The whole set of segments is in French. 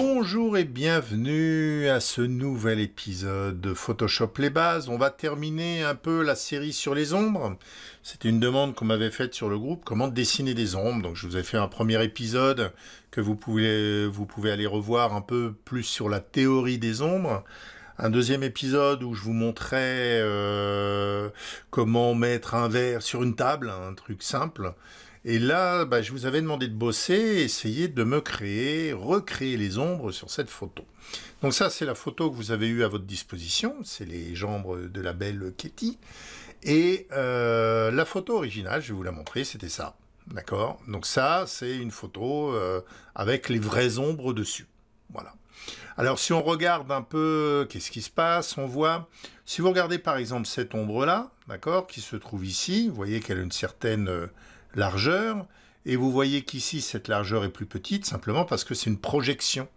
Bonjour et bienvenue à ce nouvel épisode de Photoshop les bases. On va terminer un peu la série sur les ombres. C'était une demande qu'on m'avait faite sur le groupe, comment dessiner des ombres. Donc je vous ai fait un premier épisode que vous pouvez, vous pouvez aller revoir un peu plus sur la théorie des ombres un deuxième épisode où je vous montrais euh, comment mettre un verre sur une table, un truc simple. Et là, bah, je vous avais demandé de bosser, essayer de me créer, recréer les ombres sur cette photo. Donc ça, c'est la photo que vous avez eue à votre disposition, c'est les jambes de la belle Katie. Et euh, la photo originale, je vais vous la montrer, c'était ça. D'accord Donc ça, c'est une photo euh, avec les vraies ombres dessus. Voilà. Alors si on regarde un peu qu'est-ce qui se passe, on voit, si vous regardez par exemple cette ombre-là, d'accord, qui se trouve ici, vous voyez qu'elle a une certaine euh, largeur, et vous voyez qu'ici, cette largeur est plus petite, simplement parce que c'est une projection.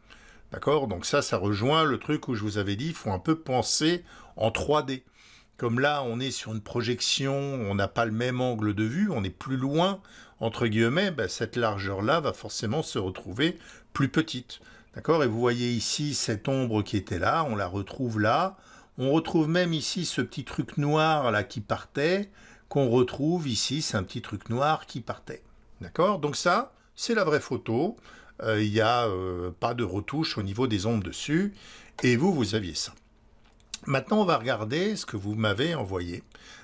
D'accord Donc ça, ça rejoint le truc où je vous avais dit, il faut un peu penser en 3D. Comme là, on est sur une projection, on n'a pas le même angle de vue, on est plus loin, entre guillemets, ben, cette largeur-là va forcément se retrouver plus petite. D'accord Et vous voyez ici cette ombre qui était là, on la retrouve là. On retrouve même ici ce petit truc noir là qui partait qu'on retrouve ici, c'est un petit truc noir qui partait. D'accord Donc ça, c'est la vraie photo. Euh, il n'y a euh, pas de retouche au niveau des ombres dessus. Et vous, vous aviez ça. Maintenant, on va regarder ce que vous m'avez envoyé.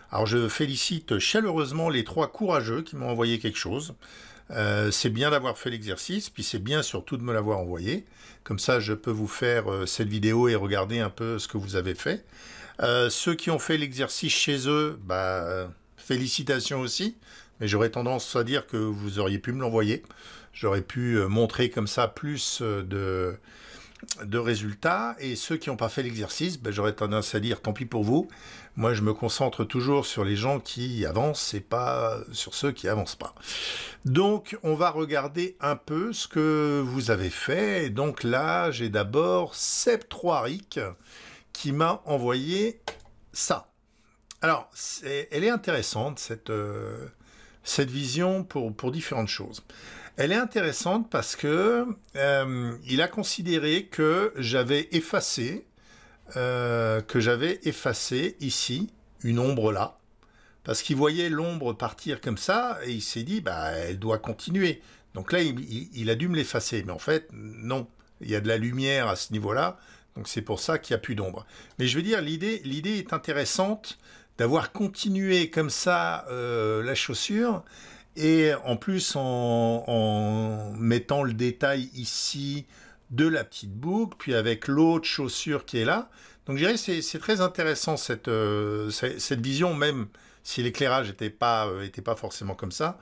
Alors, je félicite chaleureusement les trois courageux qui m'ont envoyé quelque chose. Euh, c'est bien d'avoir fait l'exercice, puis c'est bien surtout de me l'avoir envoyé. Comme ça, je peux vous faire cette vidéo et regarder un peu ce que vous avez fait. ceux qui ont fait l'exercice chez eux, bah, Félicitations aussi. Mais j'aurais tendance à dire que vous auriez pu me l'envoyer. J'aurais pu euh, montrer comme ça plus euh, de, de résultats. Et ceux qui n'ont pas fait l'exercice, ben, j'aurais tendance à dire tant pis pour vous. Moi, je me concentre toujours sur les gens qui avancent et pas sur ceux qui avancent pas. Donc, on va regarder un peu ce que vous avez fait. donc là, j'ai d'abord Ric qui m'a envoyé ça. Alors, elle est intéressante, cette, euh, cette vision, pour, pour différentes choses. Elle est intéressante parce que euh, il a considéré que j'avais effacé, euh, que j'avais effacé ici une ombre là, parce qu'il voyait l'ombre partir comme ça et il s'est dit bah elle doit continuer. Donc là il, a dû me l'effacer, mais en fait non, il y a de la lumière à ce niveau-là, donc c'est pour ça qu'il n'y a plus d'ombre. Mais je veux dire l'idée l'idée est intéressante d'avoir continué comme ça euh, la chaussure et en plus en, mettant le détail ici de la petite boucle, puis avec l'autre chaussure qui est là. Donc je dirais c'est très intéressant cette, euh, cette vision, même si l'éclairage n'était pas, euh, était pas forcément comme ça,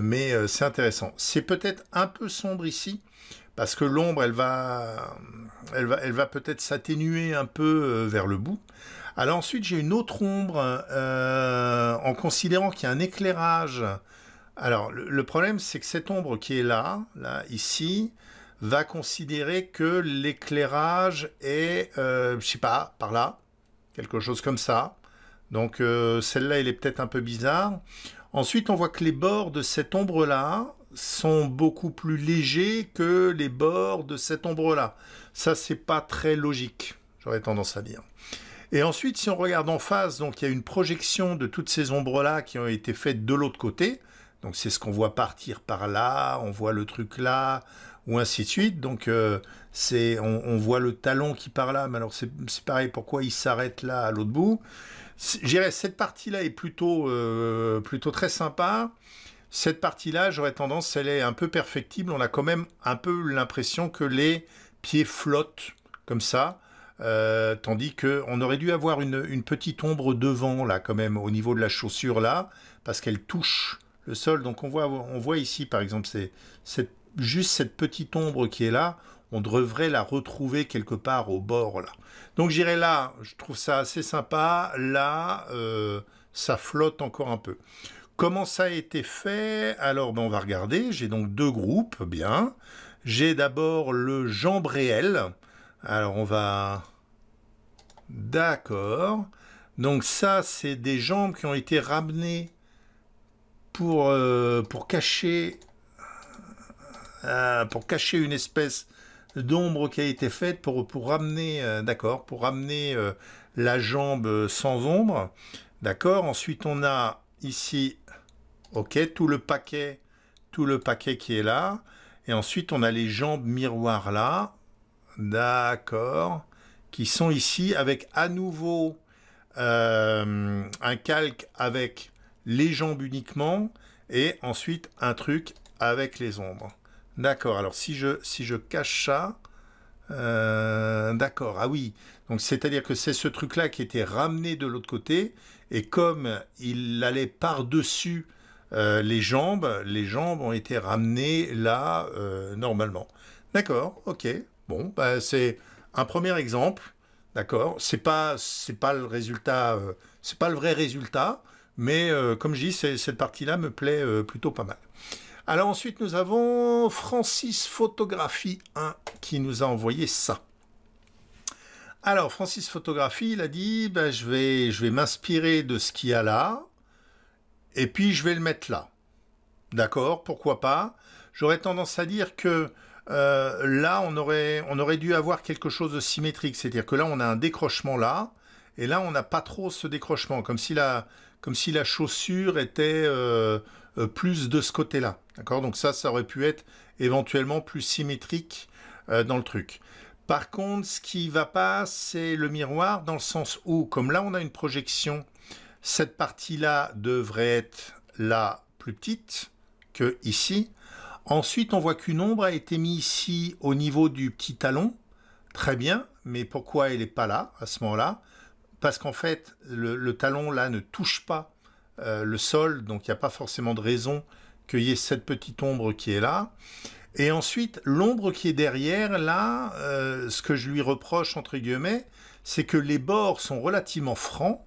mais c'est intéressant. C'est peut-être un peu sombre ici, parce que l'ombre, elle va, elle va, peut-être s'atténuer un peu euh, vers le bout. Alors ensuite, j'ai une autre ombre euh, en considérant qu'il y a un éclairage. Alors le, problème, c'est que cette ombre qui est là, là ici, va considérer que l'éclairage est, euh, je sais pas, par là, quelque chose comme ça. Donc celle-là, elle est peut-être un peu bizarre. Ensuite, on voit que les bords de cette ombre-là sont beaucoup plus légers que les bords de cette ombre-là. Ça, c'est pas très logique, j'aurais tendance à dire. Et ensuite, si on regarde en face, donc il y a une projection de toutes ces ombres-là qui ont été faites de l'autre côté. Donc c'est ce qu'on voit partir par là, on voit le truc là, ou ainsi de suite. Donc euh, on, voit le talon qui part là, mais alors c'est, pareil, pourquoi il s'arrête là à l'autre bout J'irai cette partie-là est plutôt, euh, plutôt très sympa cette partie-là, j'aurais tendance, elle est un peu perfectible. On a quand même un peu l'impression que les pieds flottent comme ça. Euh, tandis que on aurait dû avoir une, petite ombre devant là quand même au niveau de la chaussure là parce qu'elle touche le sol donc on voit on voit ici par exemple c'est juste cette petite ombre qui est là on devrait la retrouver quelque part au bord là donc j'irai là je trouve ça assez sympa là euh, ça flotte encore un peu Comment ça a été fait Alors, ben, on va regarder. J'ai donc deux groupes, bien. J'ai d'abord le réel. Alors, on va... D'accord. Donc ça, c'est des jambes qui ont été ramenées pour, euh, pour, cacher, euh, pour cacher une espèce d'ombre qui a été faite pour, pour ramener, euh, d'accord, pour ramener la jambe sans ombre. D'accord. Ensuite, on a ici OK, tout le paquet, tout le paquet qui est là. Et ensuite, on a les jambes miroirs là. D'accord. Qui sont ici avec à nouveau euh, un calque avec les jambes uniquement et ensuite un truc avec les ombres. D'accord. Alors si je, si je cache ça, euh, d'accord. Ah oui. Donc c'est-à-dire que c'est ce truc-là qui était ramené de l'autre côté et comme il allait par-dessus euh, les jambes, les jambes ont été ramenées là euh, normalement. D'accord, ok. Bon, bah, c'est un premier exemple. D'accord. C'est pas, c'est pas le résultat, euh, c'est pas le vrai résultat, mais comme je dis, cette partie-là me plaît plutôt pas mal. Alors ensuite, nous avons Francis Photographie 1 qui nous a envoyé ça. Alors, Francis Photographie, il a dit, bah, je vais, je vais m'inspirer de ce qu'il y a là, et puis je vais le mettre là. D'accord, pourquoi pas J'aurais tendance à dire que euh, là, on aurait, on aurait dû avoir quelque chose de symétrique, c'est-à-dire que là, on a un décrochement là, et là, on n'a pas trop ce décrochement, comme si la, comme si la chaussure était euh, euh, plus de ce côté-là. D'accord Donc ça, ça aurait pu être éventuellement plus symétrique dans le truc. Par contre, ce qui va pas, c'est le miroir, dans le sens où, comme là, on a une projection cette partie-là devrait être là plus petite que ici. Ensuite, on voit qu'une ombre a été mise ici au niveau du petit talon. Très bien, mais pourquoi elle n'est pas là à ce moment-là Parce qu'en fait, le, talon là ne touche pas euh, le sol, donc il n'y a pas forcément de raison qu'il y ait cette petite ombre qui est là. Et ensuite, l'ombre qui est derrière, là, euh, ce que je lui reproche, entre guillemets, c'est que les bords sont relativement francs,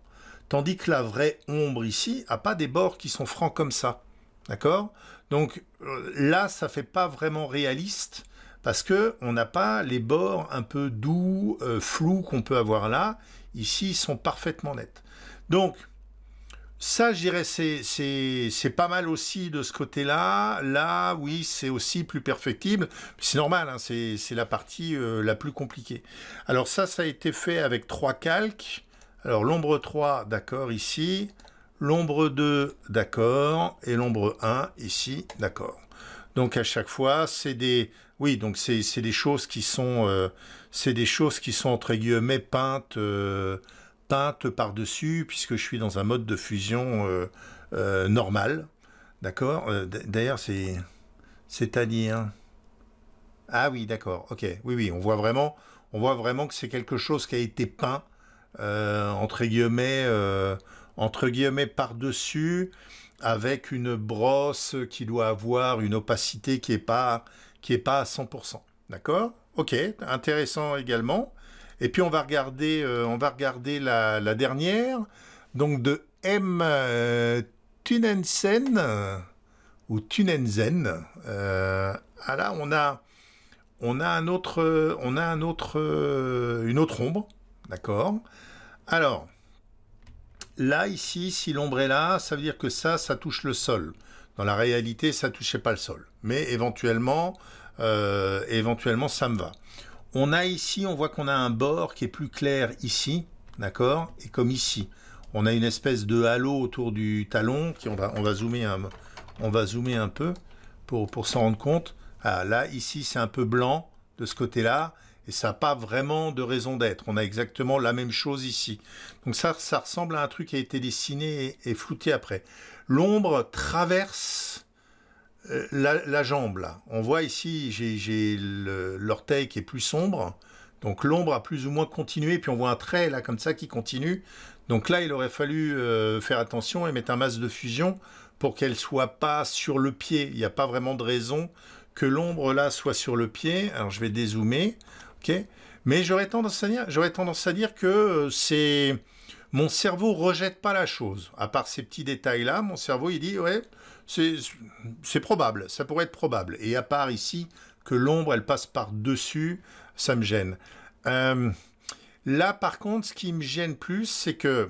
Tandis que la vraie ombre ici a pas des bords qui sont francs comme ça. D'accord Donc euh, là, ça fait pas vraiment réaliste parce que on n'a pas les bords un peu doux, euh, flous qu'on peut avoir là. Ici, ils sont parfaitement nets. Donc, ça, je dirais, c'est pas mal aussi de ce côté-là. Là, oui, c'est aussi plus perfectible. C'est normal, hein, c'est la partie euh, la plus compliquée. Alors ça, ça a été fait avec trois calques. Alors l'ombre 3, d'accord, ici. L'ombre 2, d'accord. Et l'ombre 1, ici, d'accord. Donc à chaque fois, c'est des... Oui, donc c'est des choses qui sont... Euh, c'est des choses qui sont, entre guillemets, euh, peintes, par-dessus, puisque je suis dans un mode de fusion euh, normal. D'accord D'ailleurs, c'est... C'est-à-dire... Ah oui, d'accord, ok. Oui, oui, on voit vraiment, on voit vraiment que c'est quelque chose qui a été peint euh, entre guillemets, euh, entre guillemets par-dessus, avec une brosse qui doit avoir une opacité qui n'est pas, qui est pas à 100%. D'accord Ok, intéressant également. Et puis on va regarder, euh, on va regarder la, dernière, donc de M. Tunensen, ou Tunenzen. ah là, on a, on a, un autre, on a un autre, une autre ombre. D'accord Alors, là, ici, si l'ombre est là, ça veut dire que ça, ça touche le sol. Dans la réalité, ça ne touchait pas le sol. Mais éventuellement, euh, éventuellement, ça me va. On a ici, on voit qu'on a un bord qui est plus clair ici, d'accord Et comme ici, on a une espèce de halo autour du talon qui on va, on va, zoomer, un, on va zoomer un peu pour, pour s'en rendre compte. Ah, là, ici, c'est un peu blanc de ce côté-là. Et ça n'a pas vraiment de raison d'être. On a exactement la même chose ici. Donc ça, ça ressemble à un truc qui a été dessiné et, flouté après. L'ombre traverse euh, la, jambe, On voit ici, j'ai l'orteil qui est plus sombre. Donc l'ombre a plus ou moins continué, puis on voit un trait là comme ça qui continue. Donc là, il aurait fallu euh, faire attention et mettre un masque de fusion pour qu'elle soit pas sur le pied. Il n'y a pas vraiment de raison que l'ombre là soit sur le pied. Alors je vais dézoomer. Mais j'aurais tendance à dire, tendance à dire que euh, c'est mon cerveau rejette pas la chose. À part ces petits détails-là, mon cerveau il dit ouais, c'est probable, ça pourrait être probable. Et à part ici que l'ombre elle passe par dessus, ça me gêne. Euh, là par contre, ce qui me gêne plus, c'est que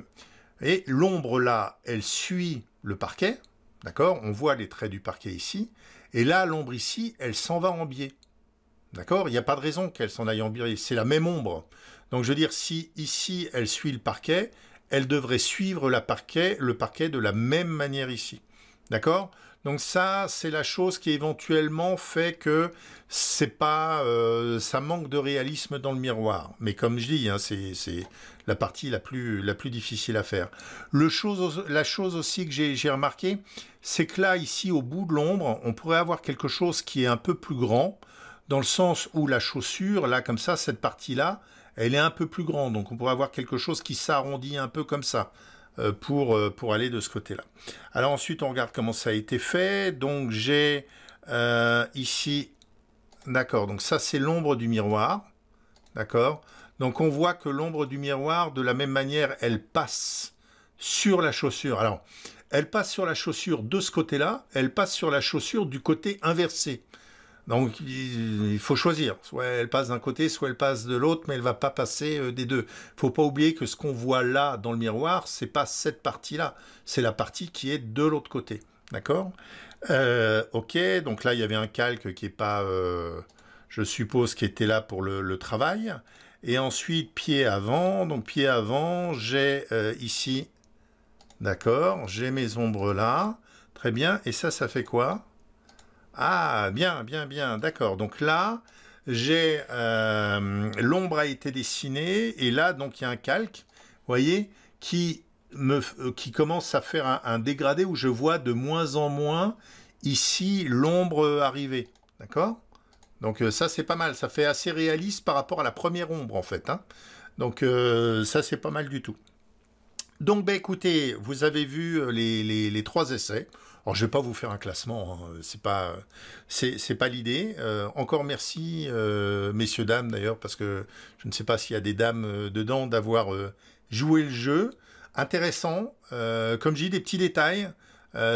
et l'ombre là, elle suit le parquet, d'accord On voit les traits du parquet ici, et là l'ombre ici, elle s'en va en biais. D'accord Il n'y a pas de raison qu'elle s'en aille en Biry. C'est la même ombre. Donc je veux dire, si ici elle suit le parquet, elle devrait suivre parquet, le parquet de la même manière ici. D'accord Donc ça, c'est la chose qui éventuellement fait que c'est pas, euh, ça manque de réalisme dans le miroir. Mais comme je dis, hein, c'est la partie la plus, la plus difficile à faire. la chose aussi que j'ai remarqué, c'est que là, ici, au bout de l'ombre, on pourrait avoir quelque chose qui est un peu plus grand dans le sens où la chaussure, là comme ça, cette partie-là, elle est un peu plus grande. Donc on pourrait avoir quelque chose qui s'arrondit un peu comme ça euh, euh, pour, aller de ce côté-là. Alors ensuite, on regarde comment ça a été fait. Donc j'ai euh, ici... D'accord, donc ça c'est l'ombre du miroir. D'accord Donc on voit que l'ombre du miroir, de la même manière, elle passe sur la chaussure. Alors, elle passe sur la chaussure de ce côté-là, elle passe sur la chaussure du côté inversé. Donc il faut choisir. Soit elle passe d'un côté, soit elle passe de l'autre, mais elle va pas passer euh, des deux. Il Faut pas oublier que ce qu'on voit là dans le miroir, c'est pas cette partie-là, c'est la partie qui est de l'autre côté. D'accord euh, Ok, donc là il y avait un calque qui n'est pas, euh, je suppose, qui était là pour le, travail. Et ensuite pied avant. Donc pied avant, j'ai ici, d'accord, j'ai mes ombres là, très bien. Et ça, ça fait quoi ah, bien, bien, bien, d'accord. Donc là, j'ai euh, l'ombre a été dessinée et là, donc il y a un calque, vous voyez, euh, qui commence à faire un, dégradé où je vois de moins en moins ici l'ombre arriver, d'accord Donc euh, ça c'est pas mal, ça fait assez réaliste par rapport à la première ombre en fait. Hein. donc ça c'est pas mal du tout. Donc ben, écoutez, vous avez vu les trois essais. Alors, je ne vais pas vous faire un classement, ce hein. c'est pas, c'est, pas l'idée. Euh, encore merci, euh, messieurs dames d'ailleurs, parce que je ne sais pas s'il y a des dames euh, dedans d'avoir joué le jeu. Intéressant, comme j'ai dit, des petits détails.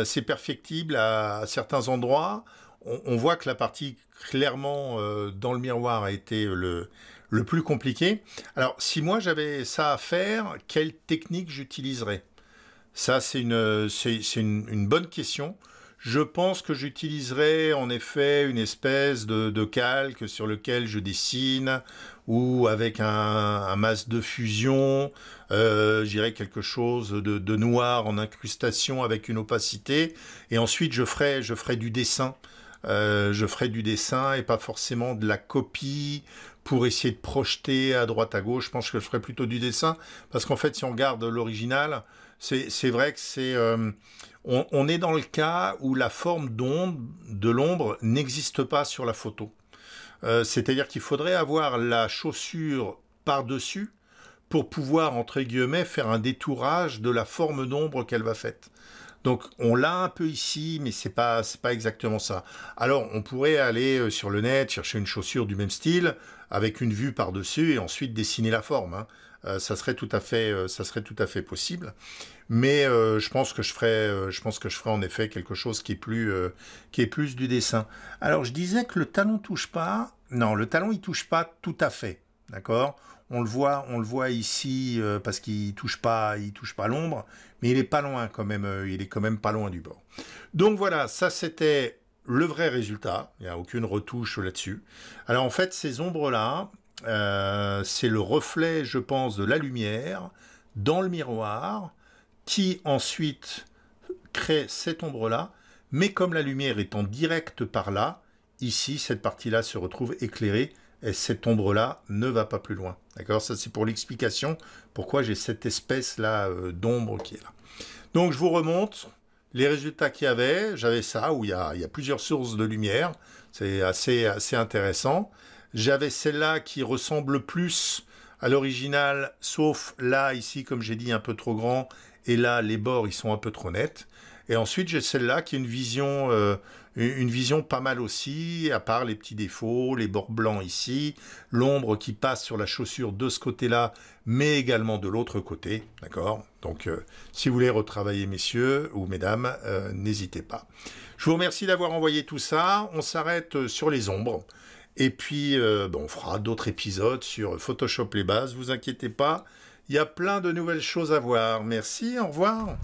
c'est perfectible à, certains endroits. On, on, voit que la partie clairement dans le miroir a été le, le plus compliqué. Alors, si moi j'avais ça à faire, quelle technique j'utiliserais ça, c'est euh, une, bonne question. Je pense que j'utiliserai en effet une espèce de, calque sur lequel je dessine ou avec un, masque de fusion, euh, j'irai quelque chose de, noir en incrustation avec une opacité et ensuite je ferai, du dessin. Euh, je ferai du dessin et pas forcément de la copie pour essayer de projeter à droite à gauche. Je pense que je ferai plutôt du dessin parce qu'en fait si on garde l'original, c'est vrai que c'est... Euh, on, est dans le cas où la forme d'ombre, de l'ombre, n'existe pas sur la photo. Euh, c'est-à-dire qu'il faudrait avoir la chaussure par-dessus pour pouvoir, entre guillemets, faire un détourage de la forme d'ombre qu'elle va faire. Donc on l'a un peu ici, mais c'est pas pas exactement ça. Alors on pourrait aller euh, sur le net chercher une chaussure du même style avec une vue par dessus et ensuite dessiner la forme. Hein. Euh, ça serait tout à fait, euh, ça serait tout à fait possible. Mais euh, je pense que je ferai, je pense que je ferai en effet quelque chose qui est plus, qui est plus du dessin. Alors je disais que le talon touche pas. Non, le talon il touche pas tout à fait. D'accord on le voit, on le voit ici parce qu'il touche pas, il touche pas l'ombre, mais il est pas loin quand même, il est quand même pas loin du bord. Donc voilà, ça c'était le vrai résultat. Il n'y a aucune retouche là-dessus. Alors en fait, ces ombres là, euh, c'est le reflet, je pense, de la lumière dans le miroir qui ensuite crée cette ombre-là. Mais comme la lumière est en direct par là, ici, cette partie-là se retrouve éclairée et cette ombre-là ne va pas plus loin. D'accord Ça, c'est pour l'explication pourquoi j'ai cette espèce-là euh, d'ombre qui est là. Donc, je vous remonte les résultats qu'il y avait. J'avais ça, où il y, a, il y a, plusieurs sources de lumière. C'est assez, assez intéressant. J'avais celle-là qui ressemble plus à l'original, sauf là, ici, comme j'ai dit, un peu trop grand, et là, les bords, ils sont un peu trop nets. Et ensuite, j'ai celle-là qui a une vision, euh, une vision pas mal aussi, à part les petits défauts, les bords blancs ici, l'ombre qui passe sur la chaussure de ce côté-là, mais également de l'autre côté, d'accord Donc, euh, si vous voulez retravailler, messieurs ou mesdames, euh, n'hésitez pas. Je vous remercie d'avoir envoyé tout ça. On s'arrête sur les ombres. Et puis, euh, on fera d'autres épisodes sur Photoshop les bases, vous inquiétez pas. Il y a plein de nouvelles choses à voir. Merci, au revoir.